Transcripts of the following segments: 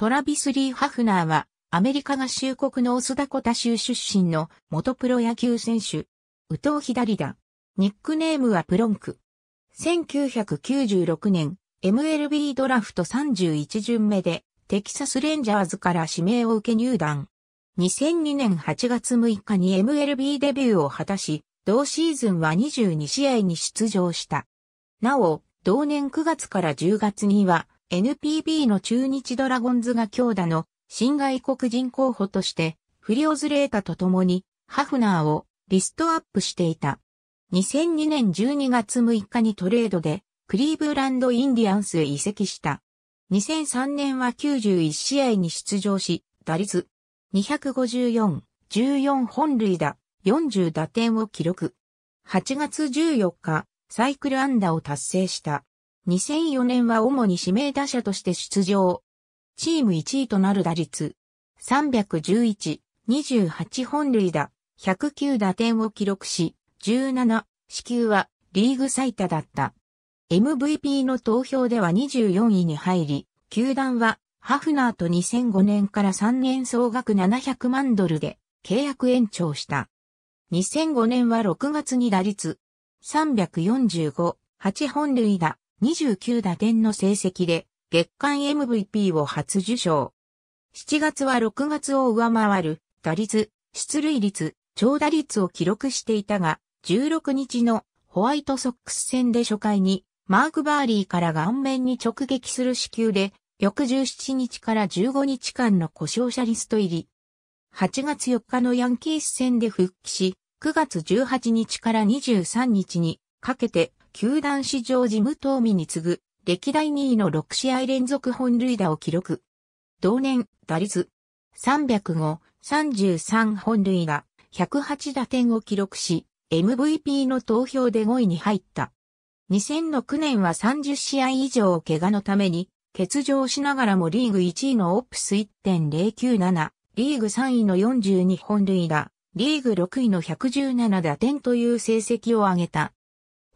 トラビス・リー・ハフナーは、アメリカ合衆国のオスダコタ州出身の元プロ野球選手。宇藤左だ。ニックネームはプロンク。1996年、MLB ドラフト31巡目で、テキサスレンジャーズから指名を受け入団。2002年8月6日に MLB デビューを果たし、同シーズンは22試合に出場した。なお、同年9月から10月には、NPB の中日ドラゴンズが強打の新外国人候補として、フリオズレータと共に、ハフナーをリストアップしていた。2002年12月6日にトレードで、クリーブランドインディアンスへ移籍した。2003年は91試合に出場し、打率254、14本塁打、40打点を記録。8月14日、サイクル安打を達成した。2004年は主に指名打者として出場。チーム1位となる打率。311、28本塁打、109打点を記録し、17、支給はリーグ最多だった。MVP の投票では24位に入り、球団はハフナーと2005年から3年総額700万ドルで契約延長した。2005年は6月に打率345、8本塁打、29打点の成績で月間 MVP を初受賞。7月は6月を上回る打率、出塁率、長打率を記録していたが、16日のホワイトソックス戦で初回にマーク・バーリーから顔面に直撃する支給で、翌17日から15日間の故障者リスト入り。8月4日のヤンキース戦で復帰し、9月18日から23日にかけて球団史上事務等ーに次ぐ、歴代2位の6試合連続本塁打を記録。同年、打率305、33本塁打、108打点を記録し、MVP の投票で5位に入った。2006年は30試合以上を怪我のために、欠場しながらもリーグ1位のオップス1.097、リーグ3位の42本塁打、リーグ6位の117打点という成績を上げた。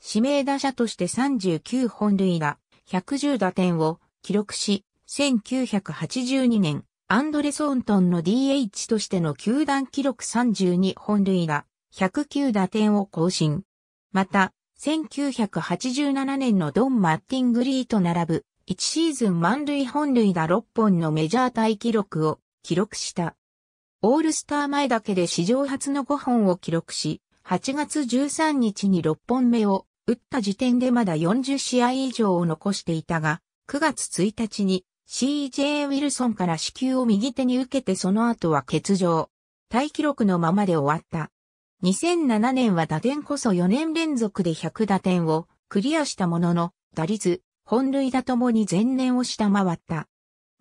指名打者として39本塁打、110打点を記録し、1982年、アンドレ・ソントンの DH としての球団記録32本塁打、109打点を更新。また、1987年のドン・マッティングリーと並ぶ、1シーズン満塁本塁打6本のメジャータイ記録を記録した。オールスター前だけで史上初の5本を記録し、8月13日に6本目を打った時点でまだ40試合以上を残していたが、9月1日に CJ ウィルソンから支給を右手に受けてその後は欠場。大記録のままで終わった。2007年は打点こそ4年連続で100打点をクリアしたものの、打率、本塁打ともに前年を下回った。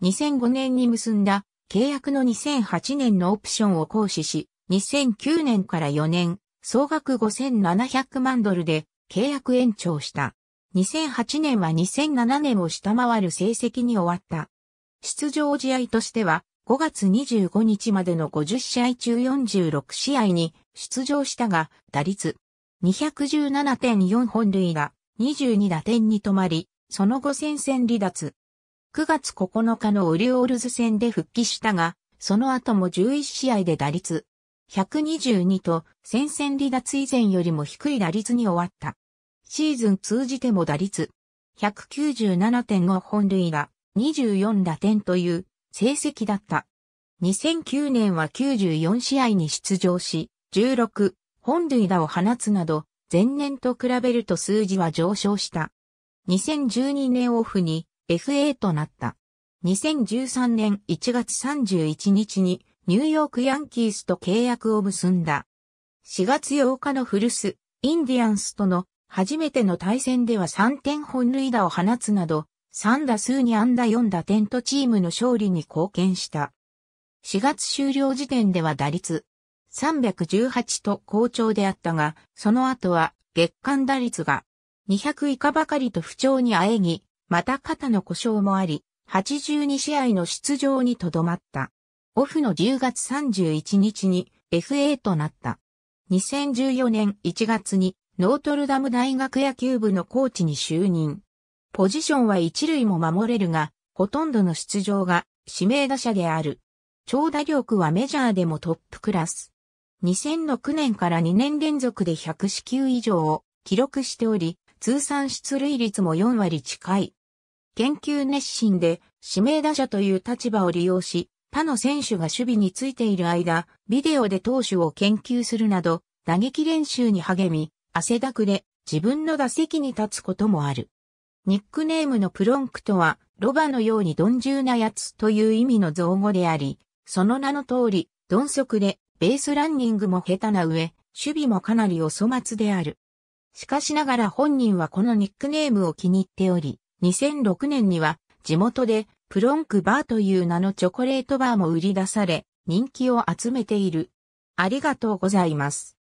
2005年に結んだ契約の2008年のオプションを行使し、2009年から4年、総額5700万ドルで契約延長した。2008年は2007年を下回る成績に終わった。出場試合としては、5月25日までの50試合中46試合に出場したが、打率217.4本塁打、22打点に止まり、その後戦線離脱。9月9日のオリオールズ戦で復帰したが、その後も11試合で打率122と戦線離脱以前よりも低い打率に終わった。シーズン通じても打率197.5本塁打、24打点という成績だった。2009年は94試合に出場し、16本塁打を放つなど、前年と比べると数字は上昇した。2012年オフに FA となった。2013年1月31日にニューヨークヤンキースと契約を結んだ。4月8日の古巣、インディアンスとの初めての対戦では3点本塁打を放つなど、3打数に安打4打点とチームの勝利に貢献した。4月終了時点では打率318と好調であったが、その後は月間打率が200以下ばかりと不調にあえぎ、また肩の故障もあり、82試合の出場にとどまった。オフの10月31日に FA となった。2014年1月にノートルダム大学野球部のコーチに就任。ポジションは一塁も守れるが、ほとんどの出場が指名打者である。長打力はメジャーでもトップクラス。2006年から2年連続で100四球以上を記録しており、通算出塁率も4割近い。研究熱心で指名打者という立場を利用し、他の選手が守備についている間、ビデオで投手を研究するなど、打撃練習に励み、汗だくで自分の打席に立つこともある。ニックネームのプロンクとは、ロバのように鈍重なやつという意味の造語であり、その名の通り、鈍足で、ベースランニングも下手な上、守備もかなりお粗末である。しかしながら本人はこのニックネームを気に入っており、2006年には地元でプロンクバーという名のチョコレートバーも売り出され、人気を集めている。ありがとうございます。